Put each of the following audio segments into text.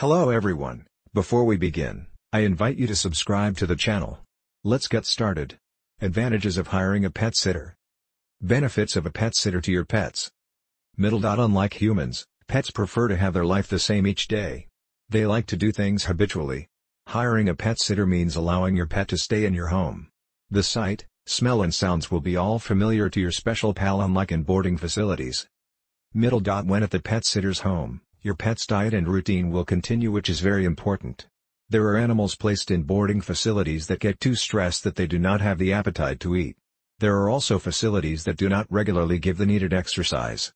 Hello everyone, before we begin, I invite you to subscribe to the channel. Let's get started. Advantages of hiring a pet sitter. Benefits of a pet sitter to your pets. Middle. dot. Unlike humans, pets prefer to have their life the same each day. They like to do things habitually. Hiring a pet sitter means allowing your pet to stay in your home. The sight, smell and sounds will be all familiar to your special pal unlike in boarding facilities. Middle. dot. When at the pet sitter's home, your pet's diet and routine will continue which is very important. There are animals placed in boarding facilities that get too stressed that they do not have the appetite to eat. There are also facilities that do not regularly give the needed exercise.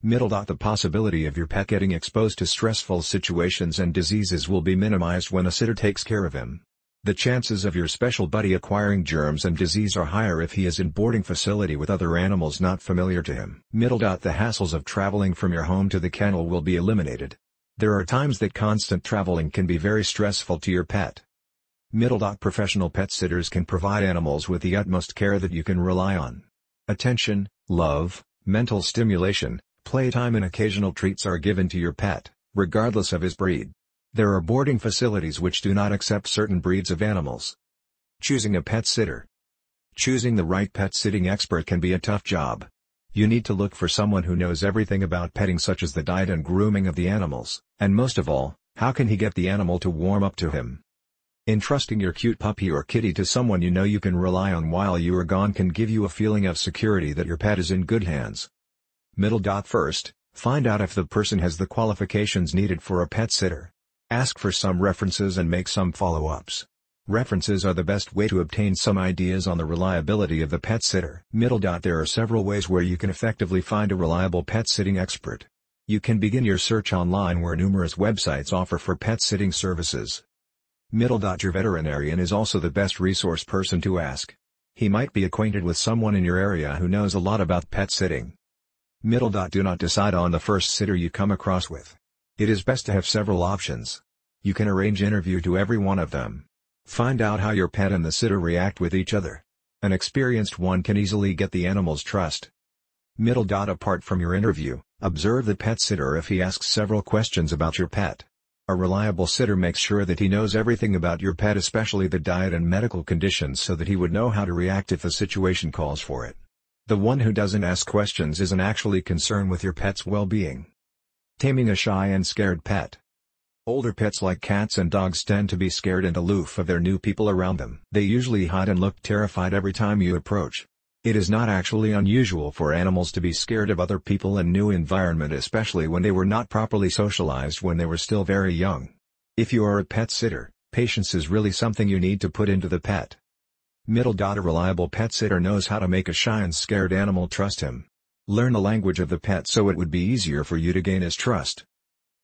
Middle dot The possibility of your pet getting exposed to stressful situations and diseases will be minimized when a sitter takes care of him. The chances of your special buddy acquiring germs and disease are higher if he is in boarding facility with other animals not familiar to him. Middle. The hassles of traveling from your home to the kennel will be eliminated. There are times that constant traveling can be very stressful to your pet. Middle. Professional pet sitters can provide animals with the utmost care that you can rely on. Attention, love, mental stimulation, playtime and occasional treats are given to your pet, regardless of his breed. There are boarding facilities which do not accept certain breeds of animals. Choosing a pet sitter. Choosing the right pet sitting expert can be a tough job. You need to look for someone who knows everything about petting such as the diet and grooming of the animals, and most of all, how can he get the animal to warm up to him? Entrusting your cute puppy or kitty to someone you know you can rely on while you are gone can give you a feeling of security that your pet is in good hands. Middle dot first, find out if the person has the qualifications needed for a pet sitter. Ask for some references and make some follow-ups. References are the best way to obtain some ideas on the reliability of the pet sitter. Middle dot There are several ways where you can effectively find a reliable pet sitting expert. You can begin your search online where numerous websites offer for pet sitting services. Middle dot Your veterinarian is also the best resource person to ask. He might be acquainted with someone in your area who knows a lot about pet sitting. Middle dot Do not decide on the first sitter you come across with. It is best to have several options. You can arrange interview to every one of them. Find out how your pet and the sitter react with each other. An experienced one can easily get the animal's trust. Middle dot apart from your interview, observe the pet sitter if he asks several questions about your pet. A reliable sitter makes sure that he knows everything about your pet especially the diet and medical conditions so that he would know how to react if the situation calls for it. The one who doesn't ask questions isn't actually concerned with your pet's well-being. Taming a shy and scared pet. Older pets like cats and dogs tend to be scared and aloof of their new people around them. They usually hide and look terrified every time you approach. It is not actually unusual for animals to be scared of other people and new environment especially when they were not properly socialized when they were still very young. If you are a pet sitter, patience is really something you need to put into the pet. Middle dot a reliable pet sitter knows how to make a shy and scared animal trust him. Learn the language of the pet so it would be easier for you to gain his trust.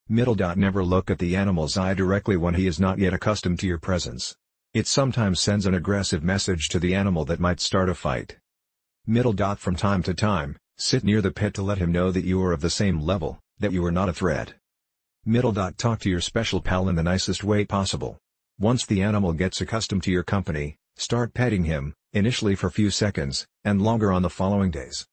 Middle dot never look at the animal's eye directly when he is not yet accustomed to your presence. It sometimes sends an aggressive message to the animal that might start a fight. Middle dot from time to time, sit near the pet to let him know that you are of the same level, that you are not a threat. Middle dot talk to your special pal in the nicest way possible. Once the animal gets accustomed to your company, start petting him, initially for few seconds, and longer on the following days.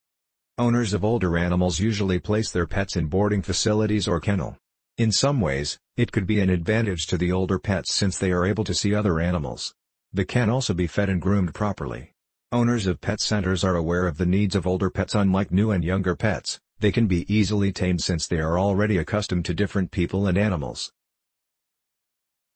Owners of older animals usually place their pets in boarding facilities or kennel. In some ways, it could be an advantage to the older pets since they are able to see other animals. They can also be fed and groomed properly. Owners of pet centers are aware of the needs of older pets unlike new and younger pets, they can be easily tamed since they are already accustomed to different people and animals.